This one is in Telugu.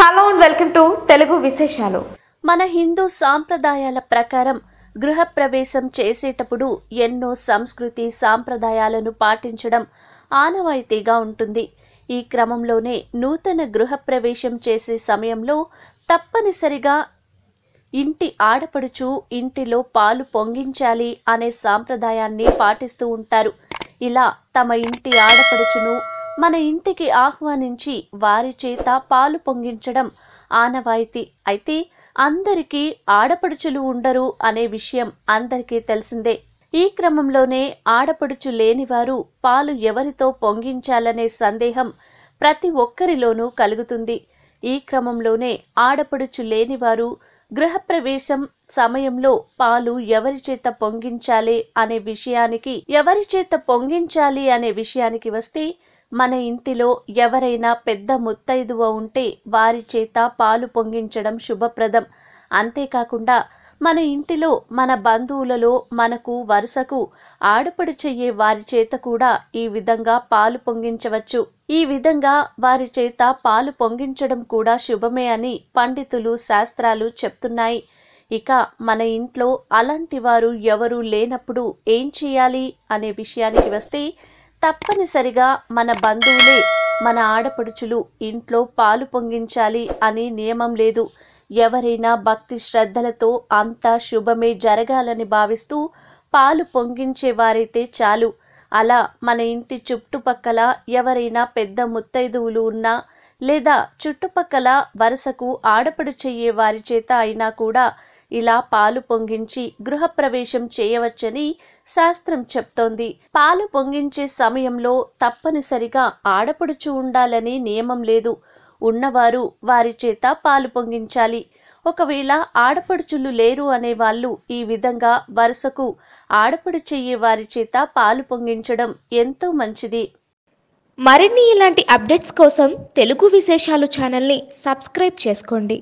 hello and welcome to Telugu విశేషాలు మన హిందూ సాంప్రదాయాల ప్రకారం గృహప్రవేశం చేసేటప్పుడు ఎన్నో సంస్కృతి సాంప్రదాయాలను పాటించడం ఆనవాయితీగా ఉంటుంది ఈ క్రమంలోనే నూతన గృహప్రవేశం చేసే సమయంలో తప్పనిసరిగా ఇంటి ఆడపడుచు ఇంటిలో పాలు పొంగించాలి అనే సాంప్రదాయాన్ని పాటిస్తూ ఉంటారు ఇలా తమ ఇంటి ఆడపడుచును మన ఇంటికి ఆహ్వానించి వారి చేత పాలు పొంగించడం ఆనవాయితీ అయితే అందరికీ ఆడపడుచులు ఉండరు అనే విషయం అందరికీ తెలిసిందే ఈ క్రమంలోనే ఆడపడుచు లేనివారు పాలు ఎవరితో పొంగించాలనే సందేహం ప్రతి ఒక్కరిలోనూ కలుగుతుంది ఈ క్రమంలోనే ఆడపడుచు లేనివారు గృహప్రవేశం సమయంలో పాలు ఎవరి చేత పొంగించాలి అనే విషయానికి ఎవరి చేత పొంగించాలి అనే విషయానికి వస్తే మన ఇంటిలో ఎవరైనా పెద్ద ముత్తైదువ ఉంటే వారి చేత పాలు పొంగించడం శుభప్రదం అంతేకాకుండా మన ఇంటిలో మన బంధువులలో మనకు వరుసకు ఆడపడు చెయ్యే వారి చేత కూడా ఈ విధంగా పాలు పొంగించవచ్చు ఈ విధంగా వారి చేత పాలు పొంగించడం కూడా శుభమే అని పండితులు శాస్త్రాలు చెప్తున్నాయి ఇక మన ఇంట్లో అలాంటి వారు ఎవరూ లేనప్పుడు ఏం చేయాలి అనే విషయానికి వస్తే తప్పనిసరిగా మన బంధువులే మన ఆడపడుచులు ఇంట్లో పాలు పొంగించాలి అని నియమం లేదు ఎవరైనా భక్తి శ్రద్ధలతో అంతా శుభమే జరగాలని భావిస్తూ పాలు పొంగించేవారైతే చాలు అలా మన ఇంటి చుట్టుపక్కల ఎవరైనా పెద్ద ముత్తైదువులు ఉన్నా లేదా చుట్టుపక్కల వరుసకు ఆడపడు చెయ్యే వారి చేత అయినా కూడా ఇలా పాలు పొంగించి గృహప్రవేశం చేయవచ్చని శాస్త్రం చెప్తోంది పాలు పొంగించే సమయంలో తప్పనిసరిగా ఆడపడుచు ఉండాలనే నియమం లేదు ఉన్నవారు వారి చేత పాలు పొంగించాలి ఒకవేళ ఆడపడుచులు లేరు అనేవాళ్ళు ఈ విధంగా వరుసకు ఆడపడు చెయ్యే వారి చేత పాలు పొంగించడం ఎంతో మంచిది మరిన్ని ఇలాంటి అప్డేట్స్ కోసం తెలుగు విశేషాలు ఛానల్ని సబ్స్క్రైబ్ చేసుకోండి